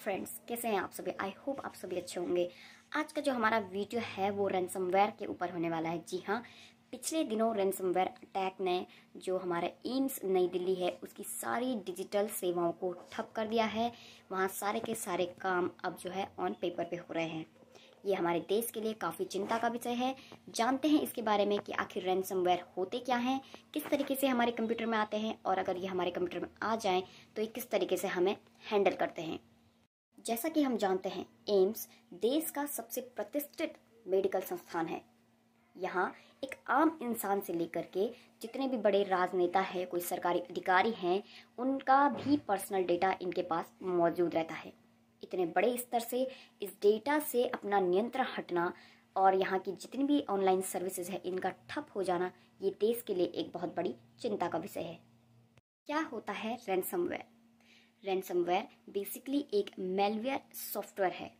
friends कैसे हैं आप सभी आई होप आप सभी अच्छे होंगे आज का जो हमारा वीडियो है वो रैनसमवेयर के ऊपर होने वाला है जी हाँ पिछले दिनों वेयर अटैक ने जो हमारा एम्स नई दिल्ली है उसकी सारी डिजिटल सेवाओं को ठप कर दिया है वहाँ सारे के सारे काम अब जो है ऑन पेपर पे हो रहे हैं ये हमारे देश के लिए काफ़ी चिंता का विषय है जानते हैं इसके बारे में कि आखिर रैनसमवेयर होते क्या हैं किस तरीके से हमारे कंप्यूटर में आते हैं और अगर ये हमारे कंप्यूटर में आ जाएँ तो ये किस तरीके से हमें हैंडल करते हैं जैसा कि हम जानते हैं एम्स देश का सबसे प्रतिष्ठित मेडिकल संस्थान है यहाँ एक आम इंसान से लेकर के जितने भी बड़े राजनेता हैं कोई सरकारी अधिकारी हैं उनका भी पर्सनल डेटा इनके पास मौजूद रहता है इतने बड़े स्तर से इस डेटा से अपना नियंत्रण हटना और यहाँ की जितनी भी ऑनलाइन सर्विसेज है इनका ठप हो जाना ये देश के लिए एक बहुत बड़ी चिंता का विषय है क्या होता है रैनसमवेयर रैनसमवेयर बेसिकली एक मेलवेयर सॉफ्टवेयर है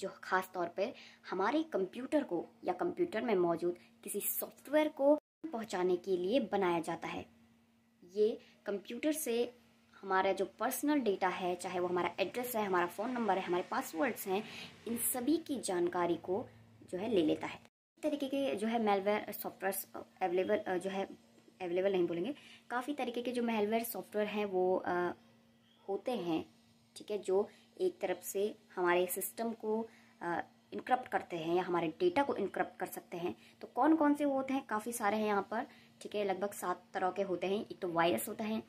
जो खास तौर पर हमारे कंप्यूटर को या कंप्यूटर में मौजूद किसी सॉफ्टवेयर को पहुंचाने के लिए बनाया जाता है ये कंप्यूटर से हमारा जो पर्सनल डेटा है चाहे वो हमारा एड्रेस है हमारा फ़ोन नंबर है हमारे पासवर्ड्स हैं इन सभी की जानकारी को जो है ले लेता है तरीके के जो है मेलवेयर सॉफ्टवेयर अवेलेबल जो है अवेलेबल नहीं बोलेंगे काफ़ी तरीके के जो मेलवेयर सॉफ्टवेयर हैं वो आ, होते हैं ठीक है जो एक तरफ से हमारे सिस्टम को इनक्रप्ट करते हैं या हमारे डेटा को इनक्रप्ट कर सकते हैं तो कौन कौन से वो होते हैं काफ़ी सारे हैं यहाँ पर ठीक है लगभग सात तरह के होते हैं एक तो वायरस होता है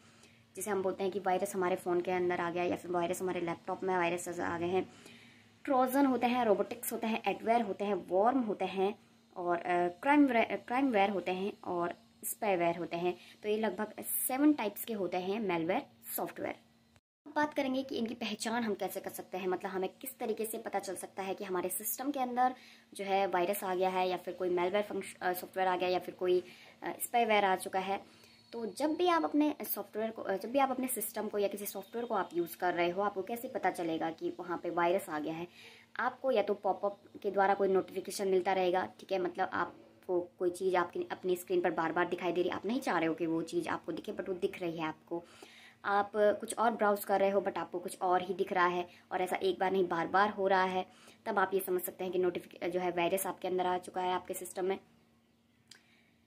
जिसे हम बोलते हैं कि वायरस हमारे फ़ोन के अंदर आ गया या फिर वायरस हमारे लैपटॉप में वायरस आ गए हैं ट्रोजन होते हैं रोबोटिक्स होते हैं एडवेयर होते हैं वॉर्म होते हैं और क्राइम क्राइम वेयर होते हैं और स्पेवेयर होते हैं तो ये लगभग सेवन टाइप्स के होते हैं मेलवेयर सॉफ्टवेयर बात करेंगे कि इनकी पहचान हम कैसे कर सकते हैं मतलब हमें किस तरीके से पता चल सकता है कि हमारे सिस्टम के अंदर जो है वायरस आ गया है या फिर कोई मेलवेयर फंक्शन सॉफ्टवेयर आ गया या फिर कोई स्पेवेयर आ चुका है तो जब भी आप अपने सॉफ्टवेयर को जब भी आप अपने सिस्टम को या किसी सॉफ्टवेयर को आप यूज़ कर रहे हो आपको कैसे पता चलेगा कि वहाँ पे वायरस आ गया है आपको या तो पॉपअप के द्वारा कोई नोटिफिकेशन मिलता रहेगा ठीक है मतलब आपको कोई चीज़ आपकी अपनी स्क्रीन पर बार बार दिखाई दे रही है आप नहीं चाह रहे हो कि वो चीज़ आपको दिखे बट वो दिख रही है आपको आप कुछ और ब्राउज़ कर रहे हो बट आपको कुछ और ही दिख रहा है और ऐसा एक बार नहीं बार बार हो रहा है तब आप ये समझ सकते हैं कि नोटिफिक जो है वायरस आपके अंदर आ चुका है आपके सिस्टम में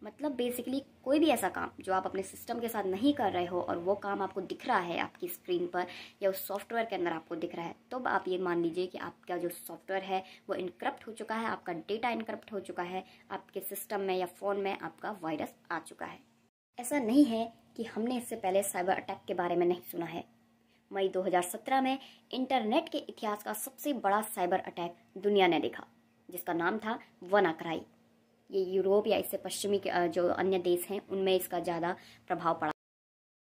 मतलब बेसिकली कोई भी ऐसा काम जो आप अपने सिस्टम के साथ नहीं कर रहे हो और वो काम आपको दिख रहा है आपकी स्क्रीन पर या उस सॉफ्टवेयर के अंदर आपको दिख रहा है तो आप ये मान लीजिए कि आपका जो सॉफ्टवेयर है वो इनक्रप्ट हो चुका है आपका डेटा इनक्रप्ट हो चुका है आपके सिस्टम में या फ़ोन में आपका वायरस आ चुका है ऐसा नहीं है कि हमने इससे पहले साइबर अटैक के बारे में नहीं सुना है मई 2017 में इंटरनेट के इतिहास का सबसे बड़ा साइबर अटैक दुनिया ने देखा जिसका नाम था वनाक्राई ये यूरोप या इससे पश्चिमी जो अन्य देश हैं उनमें इसका ज़्यादा प्रभाव पड़ा